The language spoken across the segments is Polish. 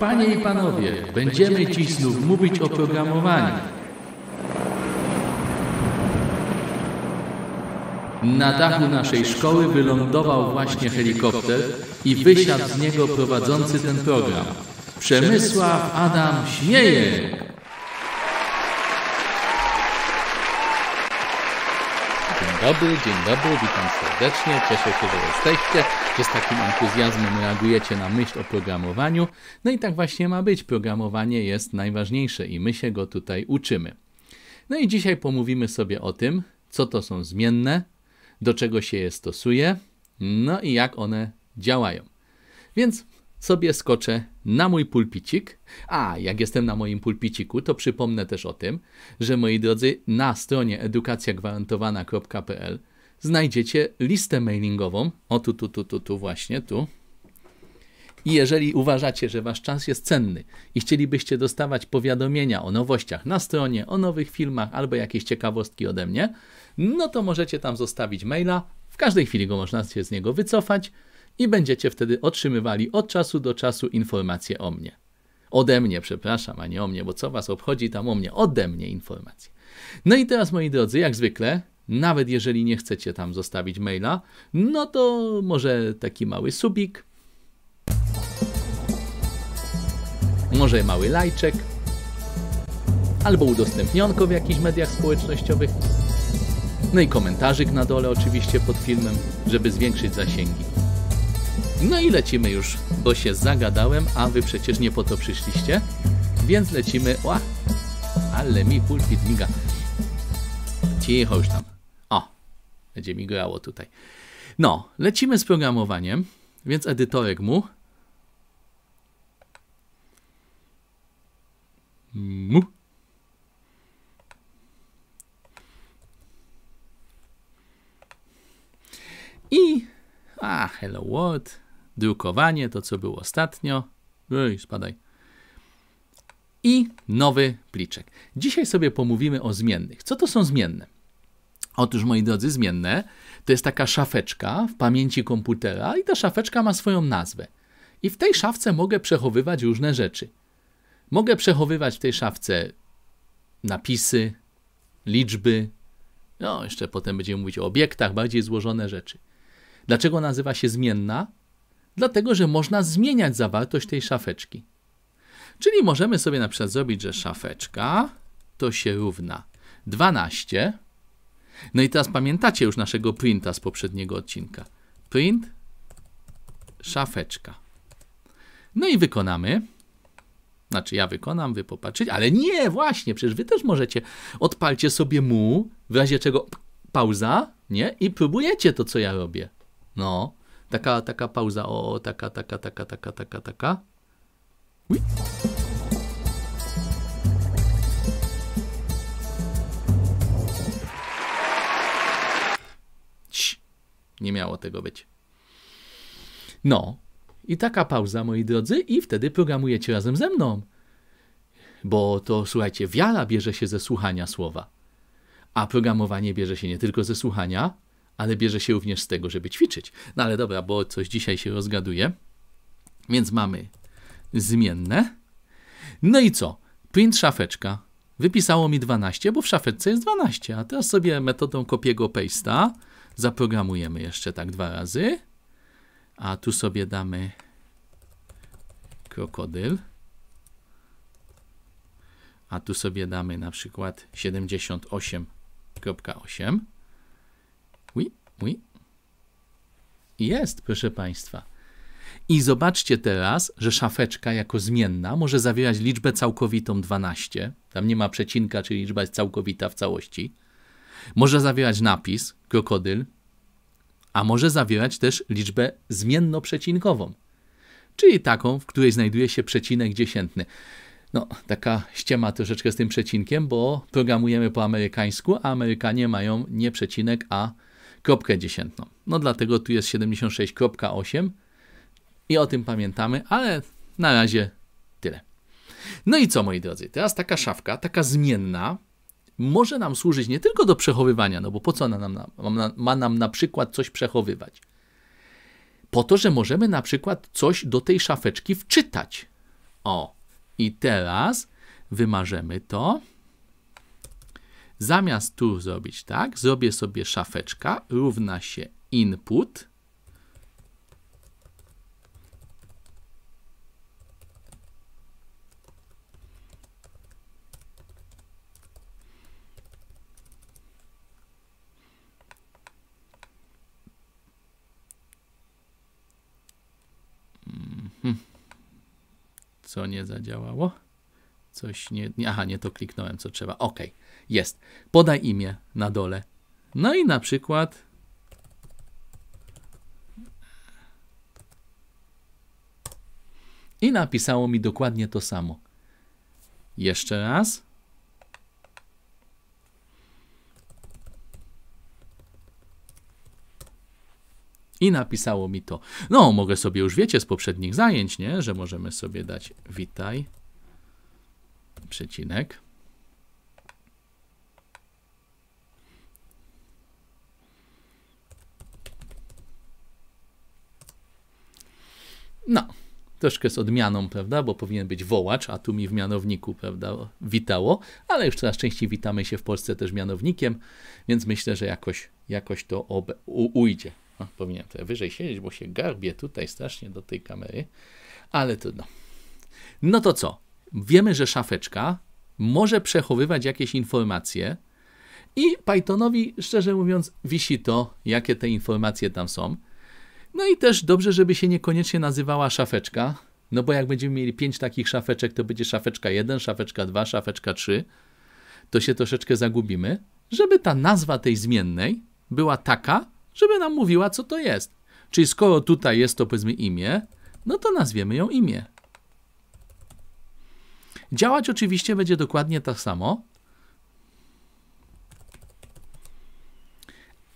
Panie i Panowie, będziemy ci znów mówić o programowaniu. Na dachu naszej szkoły wylądował właśnie helikopter i wysiadł z niego prowadzący ten program. Przemysław Adam Śmieje! dobry, dzień dobry, witam serdecznie, cieszę się, że jesteście, że z takim entuzjazmem reagujecie na myśl o programowaniu. No i tak właśnie ma być, programowanie jest najważniejsze i my się go tutaj uczymy. No i dzisiaj pomówimy sobie o tym, co to są zmienne, do czego się je stosuje, no i jak one działają. Więc sobie skoczę na mój pulpicik. A jak jestem na moim pulpiciku, to przypomnę też o tym, że moi drodzy, na stronie edukacjagwarantowana.pl znajdziecie listę mailingową. O tu, tu, tu, tu, tu, właśnie tu. I jeżeli uważacie, że wasz czas jest cenny i chcielibyście dostawać powiadomienia o nowościach na stronie, o nowych filmach albo jakieś ciekawostki ode mnie, no to możecie tam zostawić maila. W każdej chwili go można się z niego wycofać i będziecie wtedy otrzymywali od czasu do czasu informacje o mnie. Ode mnie, przepraszam, a nie o mnie, bo co was obchodzi tam o mnie? Ode mnie informacje. No i teraz, moi drodzy, jak zwykle, nawet jeżeli nie chcecie tam zostawić maila, no to może taki mały subik, może mały lajczek, albo udostępnionko w jakichś mediach społecznościowych. No i komentarzyk na dole oczywiście pod filmem, żeby zwiększyć zasięgi. No i lecimy już, bo się zagadałem, a wy przecież nie po to przyszliście. Więc lecimy. Ła! Ale mi pulpit miga. Cicho już tam. O! Będzie migało tutaj. No, lecimy z programowaniem, więc edytorek mu. Mu. I. A, hello world drukowanie, to co było ostatnio. Ej, spadaj. I nowy pliczek. Dzisiaj sobie pomówimy o zmiennych. Co to są zmienne? Otóż, moi drodzy, zmienne to jest taka szafeczka w pamięci komputera i ta szafeczka ma swoją nazwę. I w tej szafce mogę przechowywać różne rzeczy. Mogę przechowywać w tej szafce napisy, liczby, no jeszcze potem będziemy mówić o obiektach, bardziej złożone rzeczy. Dlaczego nazywa się zmienna? dlatego że można zmieniać zawartość tej szafeczki. Czyli możemy sobie na przykład zrobić, że szafeczka to się równa 12. No i teraz pamiętacie już naszego printa z poprzedniego odcinka. Print szafeczka. No i wykonamy. Znaczy ja wykonam, wy popatrzycie. ale nie, właśnie, przecież wy też możecie. Odpalcie sobie mu, w razie czego pauza, nie? I próbujecie to, co ja robię. No, Taka, taka pauza, o, taka, taka, taka, taka, taka, taka. Ui. Cii, nie miało tego być. No, i taka pauza, moi drodzy, i wtedy programujecie razem ze mną. Bo to, słuchajcie, wiara bierze się ze słuchania słowa. A programowanie bierze się nie tylko ze słuchania, ale bierze się również z tego, żeby ćwiczyć. No ale dobra, bo coś dzisiaj się rozgaduje. Więc mamy zmienne. No i co? Print szafeczka. Wypisało mi 12, bo w szafeczce jest 12. A teraz sobie metodą kopiego pasta zaprogramujemy jeszcze tak dwa razy. A tu sobie damy krokodyl. A tu sobie damy na przykład 78.8 mój. Jest, proszę Państwa. I zobaczcie teraz, że szafeczka jako zmienna może zawierać liczbę całkowitą 12. Tam nie ma przecinka, czyli liczba jest całkowita w całości. Może zawierać napis krokodyl, a może zawierać też liczbę zmienno-przecinkową, czyli taką, w której znajduje się przecinek dziesiętny. No, taka ściema troszeczkę z tym przecinkiem, bo programujemy po amerykańsku, a Amerykanie mają nie przecinek, a kropkę dziesiętną. No dlatego tu jest 76.8 i o tym pamiętamy, ale na razie tyle. No i co, moi drodzy, teraz taka szafka, taka zmienna, może nam służyć nie tylko do przechowywania, no bo po co ona nam, ma nam na przykład coś przechowywać? Po to, że możemy na przykład coś do tej szafeczki wczytać. O, i teraz wymarzymy to. Zamiast tu zrobić tak, zrobię sobie szafeczka równa się input. Mhm. Co nie zadziałało? Coś nie, Aha, nie to kliknąłem, co trzeba. OK, jest. Podaj imię na dole. No i na przykład. I napisało mi dokładnie to samo. Jeszcze raz. I napisało mi to. No, mogę sobie już wiecie z poprzednich zajęć, nie? Że możemy sobie dać witaj przecinek. No, troszkę z odmianą, prawda, bo powinien być wołacz, a tu mi w mianowniku, prawda, witało, ale już coraz częściej witamy się w Polsce też mianownikiem, więc myślę, że jakoś, jakoś to obe, u, ujdzie. No, powinienem trochę wyżej siedzieć, bo się garbie tutaj strasznie do tej kamery, ale trudno. No to co? Wiemy, że szafeczka może przechowywać jakieś informacje i Pythonowi, szczerze mówiąc, wisi to, jakie te informacje tam są. No i też dobrze, żeby się niekoniecznie nazywała szafeczka, no bo jak będziemy mieli pięć takich szafeczek, to będzie szafeczka 1, szafeczka 2, szafeczka 3. To się troszeczkę zagubimy, żeby ta nazwa tej zmiennej była taka, żeby nam mówiła, co to jest. Czyli skoro tutaj jest to powiedzmy imię, no to nazwiemy ją imię. Działać oczywiście będzie dokładnie tak samo,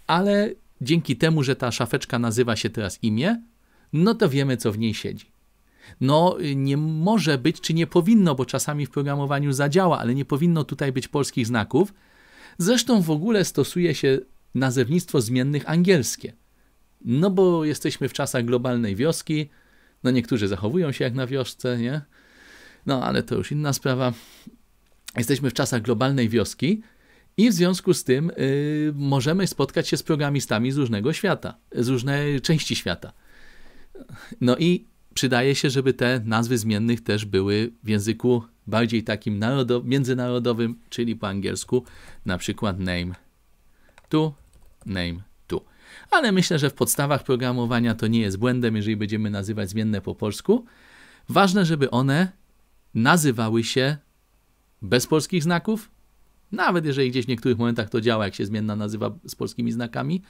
ale dzięki temu, że ta szafeczka nazywa się teraz imię, no to wiemy, co w niej siedzi. No, nie może być, czy nie powinno, bo czasami w programowaniu zadziała, ale nie powinno tutaj być polskich znaków. Zresztą w ogóle stosuje się nazewnictwo zmiennych angielskie. No bo jesteśmy w czasach globalnej wioski, no niektórzy zachowują się jak na wiosce, nie? No ale to już inna sprawa. Jesteśmy w czasach globalnej wioski i w związku z tym y, możemy spotkać się z programistami z różnego świata, z różnej części świata. No i przydaje się, żeby te nazwy zmiennych też były w języku bardziej takim międzynarodowym, czyli po angielsku, na przykład name tu, name tu. Ale myślę, że w podstawach programowania to nie jest błędem, jeżeli będziemy nazywać zmienne po polsku. Ważne, żeby one nazywały się bez polskich znaków, nawet jeżeli gdzieś w niektórych momentach to działa, jak się zmienna nazywa z polskimi znakami,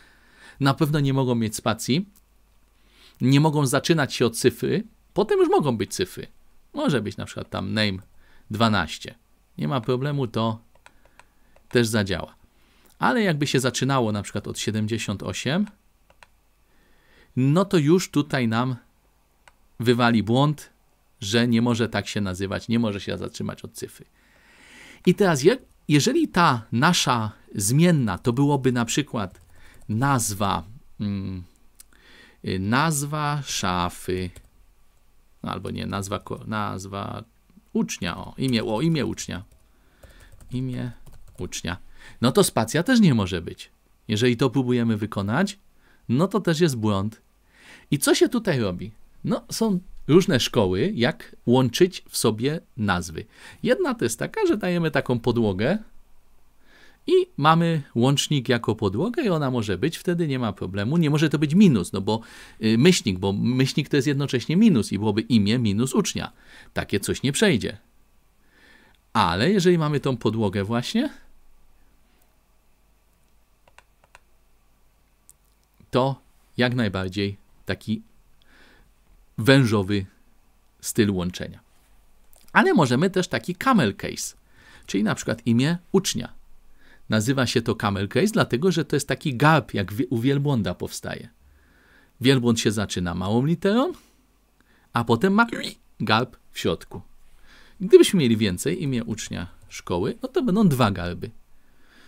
na pewno nie mogą mieć spacji, nie mogą zaczynać się od cyfry, potem już mogą być cyfry. Może być na przykład tam name 12. Nie ma problemu, to też zadziała. Ale jakby się zaczynało na przykład od 78, no to już tutaj nam wywali błąd, że nie może tak się nazywać, nie może się zatrzymać od cyfry. I teraz, jak, jeżeli ta nasza zmienna to byłoby na przykład nazwa, mm, nazwa szafy, no albo nie, nazwa, nazwa ucznia, o imię, o imię ucznia, imię ucznia, no to spacja też nie może być. Jeżeli to próbujemy wykonać, no to też jest błąd. I co się tutaj robi? No, są różne szkoły, jak łączyć w sobie nazwy. Jedna to jest taka, że dajemy taką podłogę i mamy łącznik jako podłogę i ona może być, wtedy nie ma problemu. Nie może to być minus, no bo y, myślnik, bo myślnik to jest jednocześnie minus i byłoby imię minus ucznia. Takie coś nie przejdzie. Ale jeżeli mamy tą podłogę właśnie, to jak najbardziej taki wężowy styl łączenia. Ale możemy też taki camel case, czyli na przykład imię ucznia. Nazywa się to camel case, dlatego że to jest taki gap, jak u wielbłąda powstaje. Wielbłąd się zaczyna małą literą, a potem ma galb w środku. Gdybyśmy mieli więcej imię ucznia szkoły, no to będą dwa galby.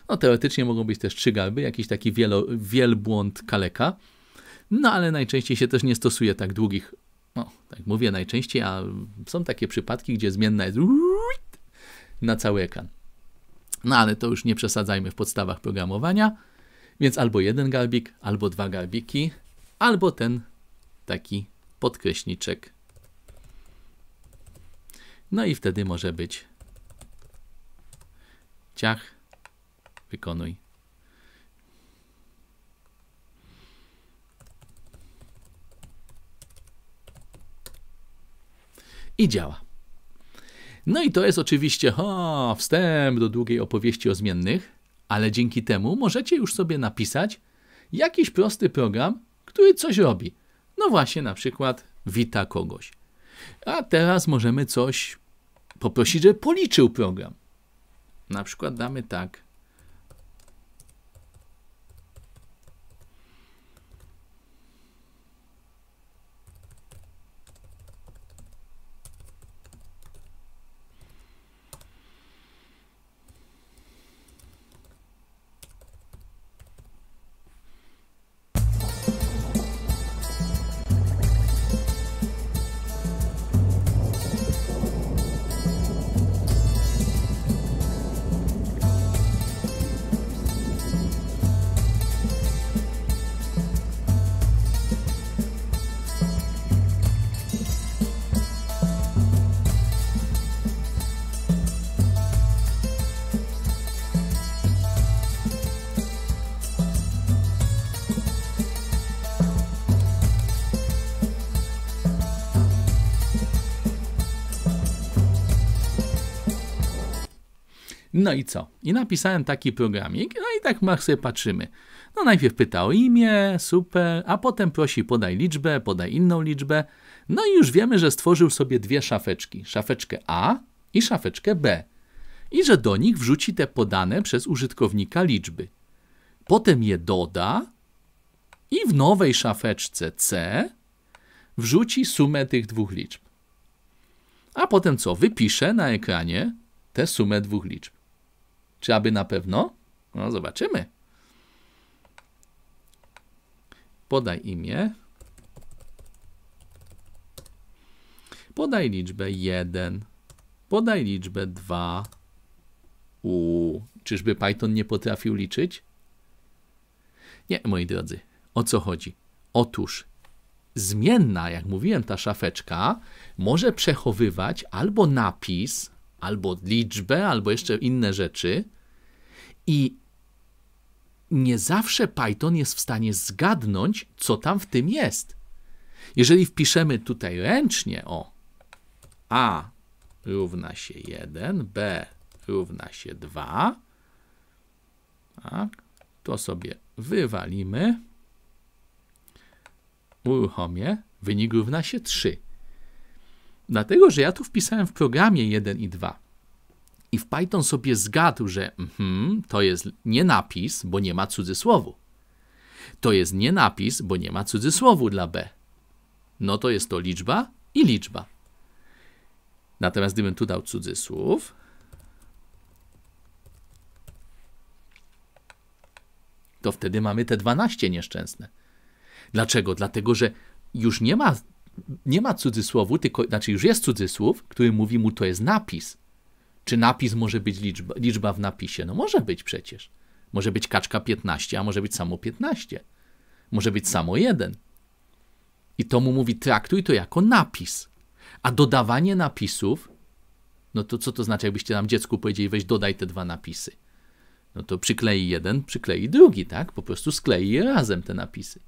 No teoretycznie mogą być też trzy galby, jakiś taki wielo, wielbłąd kaleka, no ale najczęściej się też nie stosuje tak długich no, tak mówię najczęściej, a są takie przypadki, gdzie zmienna jest na cały ekran. No ale to już nie przesadzajmy w podstawach programowania, więc albo jeden garbik, albo dwa garbiki, albo ten taki podkreśniczek. No i wtedy może być ciach, wykonuj I działa. No i to jest oczywiście ha, wstęp do długiej opowieści o zmiennych, ale dzięki temu możecie już sobie napisać jakiś prosty program, który coś robi. No właśnie, na przykład wita kogoś. A teraz możemy coś poprosić, żeby policzył program. Na przykład damy tak No i co? I napisałem taki programik, no i tak sobie patrzymy. No najpierw pyta o imię, super, a potem prosi podaj liczbę, podaj inną liczbę. No i już wiemy, że stworzył sobie dwie szafeczki, szafeczkę A i szafeczkę B. I że do nich wrzuci te podane przez użytkownika liczby. Potem je doda i w nowej szafeczce C wrzuci sumę tych dwóch liczb. A potem co? Wypisze na ekranie tę sumę dwóch liczb. Czy aby na pewno? No, zobaczymy. Podaj imię. Podaj liczbę 1. Podaj liczbę 2. U, czyżby Python nie potrafił liczyć? Nie, moi drodzy. O co chodzi? Otóż zmienna, jak mówiłem, ta szafeczka może przechowywać albo napis, albo liczbę, albo jeszcze inne rzeczy, i nie zawsze Python jest w stanie zgadnąć, co tam w tym jest. Jeżeli wpiszemy tutaj ręcznie o a równa się 1, b równa się 2, tak, to sobie wywalimy, uruchomię, wynik równa się 3. Dlatego, że ja tu wpisałem w programie 1 i 2 i w Python sobie zgadł, że mhm, to jest nie napis, bo nie ma cudzysłowu. To jest nie napis, bo nie ma cudzysłowu dla B. No to jest to liczba i liczba. Natomiast gdybym tu dał cudzysłów, to wtedy mamy te 12 nieszczęsne. Dlaczego? Dlatego, że już nie ma, nie ma cudzysłowu, tylko, znaczy już jest cudzysłów, który mówi mu, to jest napis. Czy napis może być liczba, liczba w napisie? No może być przecież. Może być kaczka 15, a może być samo 15. Może być samo 1. I to mu mówi, traktuj to jako napis. A dodawanie napisów, no to co to znaczy, jakbyście nam dziecku powiedzieli, weź dodaj te dwa napisy. No to przyklei jeden, przyklei drugi, tak? Po prostu sklei je razem te napisy.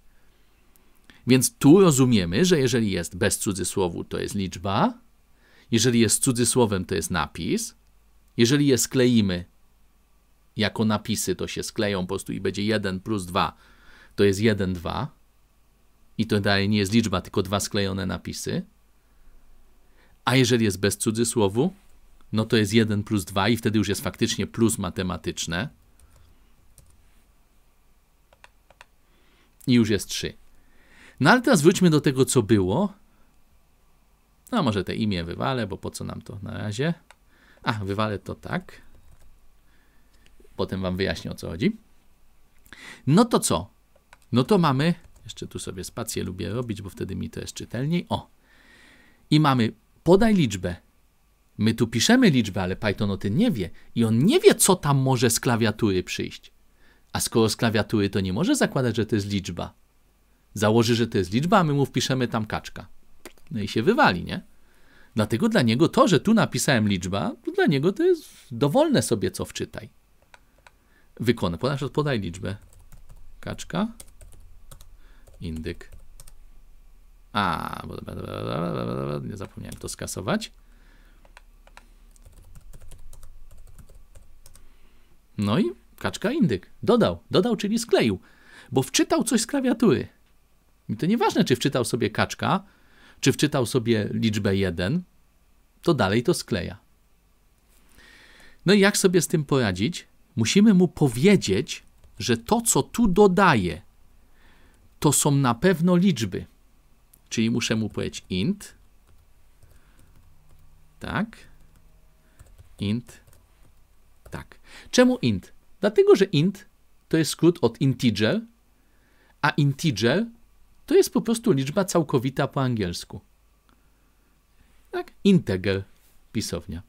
Więc tu rozumiemy, że jeżeli jest bez cudzysłowu, to jest liczba, jeżeli jest cudzysłowem, to jest napis, jeżeli je skleimy jako napisy, to się skleją po prostu i będzie 1 plus 2, to jest 1, 2. I to dalej nie jest liczba, tylko dwa sklejone napisy. A jeżeli jest bez cudzysłowu, no to jest 1 plus 2 i wtedy już jest faktycznie plus matematyczne. I już jest 3. No ale teraz wróćmy do tego, co było. No może te imię wywalę, bo po co nam to na razie. A, wywalę to tak. Potem wam wyjaśnię o co chodzi. No to co? No to mamy, jeszcze tu sobie spację lubię robić, bo wtedy mi to jest czytelniej. O. I mamy podaj liczbę. My tu piszemy liczbę, ale Python o tym nie wie i on nie wie co tam może z klawiatury przyjść. A skoro z klawiatury to nie może zakładać, że to jest liczba. Założy, że to jest liczba, a my mu wpiszemy tam kaczka. No i się wywali, nie? Dlatego dla niego to, że tu napisałem liczba, dla niego to jest dowolne sobie, co wczytaj. Wykonę. Podaż, podaj liczbę. Kaczka. Indyk. A, bo dobra, dobra, dobra, dobra, nie zapomniałem to skasować. No i kaczka indyk. Dodał, dodał, czyli skleił, bo wczytał coś z klawiatury. I to nieważne, czy wczytał sobie kaczka, czy wczytał sobie liczbę 1, to dalej to skleja. No i jak sobie z tym poradzić? Musimy mu powiedzieć, że to, co tu dodaje, to są na pewno liczby. Czyli muszę mu powiedzieć int, tak, int, tak. Czemu int? Dlatego, że int to jest skrót od integer, a integer to jest po prostu liczba całkowita po angielsku. Tak? Integer pisownia.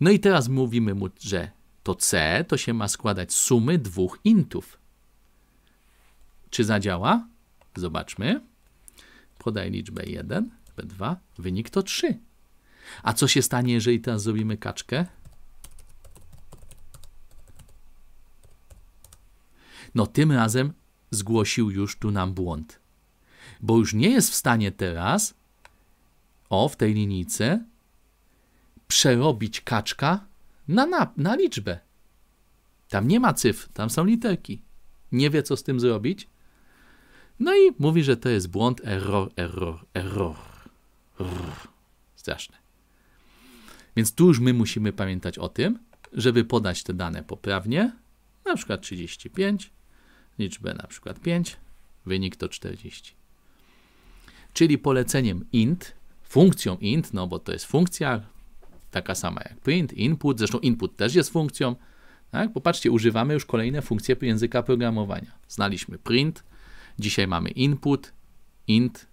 No i teraz mówimy mu, że to C to się ma składać z sumy dwóch intów. Czy zadziała? Zobaczmy. Podaj liczbę 1, B2, wynik to 3. A co się stanie, jeżeli teraz zrobimy kaczkę? No tym razem zgłosił już tu nam błąd. Bo już nie jest w stanie teraz, o w tej linijce, przerobić kaczka na, na, na liczbę. Tam nie ma cyfr, tam są literki. Nie wie, co z tym zrobić. No i mówi, że to jest błąd, error, error, error. Rrr. Straszne. Więc tu już my musimy pamiętać o tym, żeby podać te dane poprawnie, na przykład 35, liczbę na przykład 5, wynik to 40. Czyli poleceniem int, funkcją int, no bo to jest funkcja taka sama jak print, input, zresztą input też jest funkcją. Tak? Popatrzcie, używamy już kolejne funkcje języka programowania. Znaliśmy print, dzisiaj mamy input, int.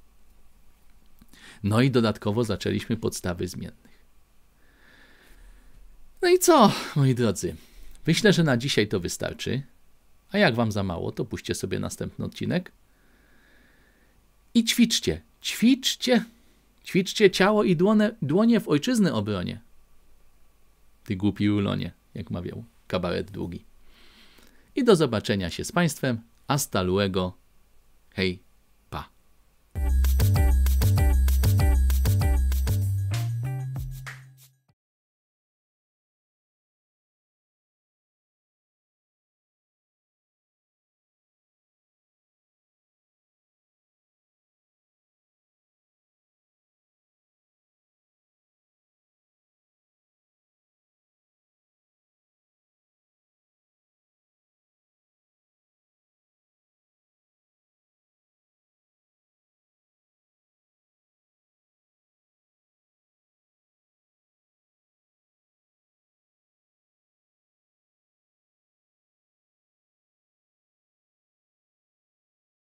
No i dodatkowo zaczęliśmy podstawy zmiennych. No i co, moi drodzy? Myślę, że na dzisiaj to wystarczy. A jak wam za mało, to puśćcie sobie następny odcinek. I ćwiczcie, ćwiczcie, ćwiczcie ciało i dłonie, dłonie w ojczyzny obronie. Ty głupi ulonie, jak mawiał kabaret długi. I do zobaczenia się z Państwem. Hasta luego. Hej, pa.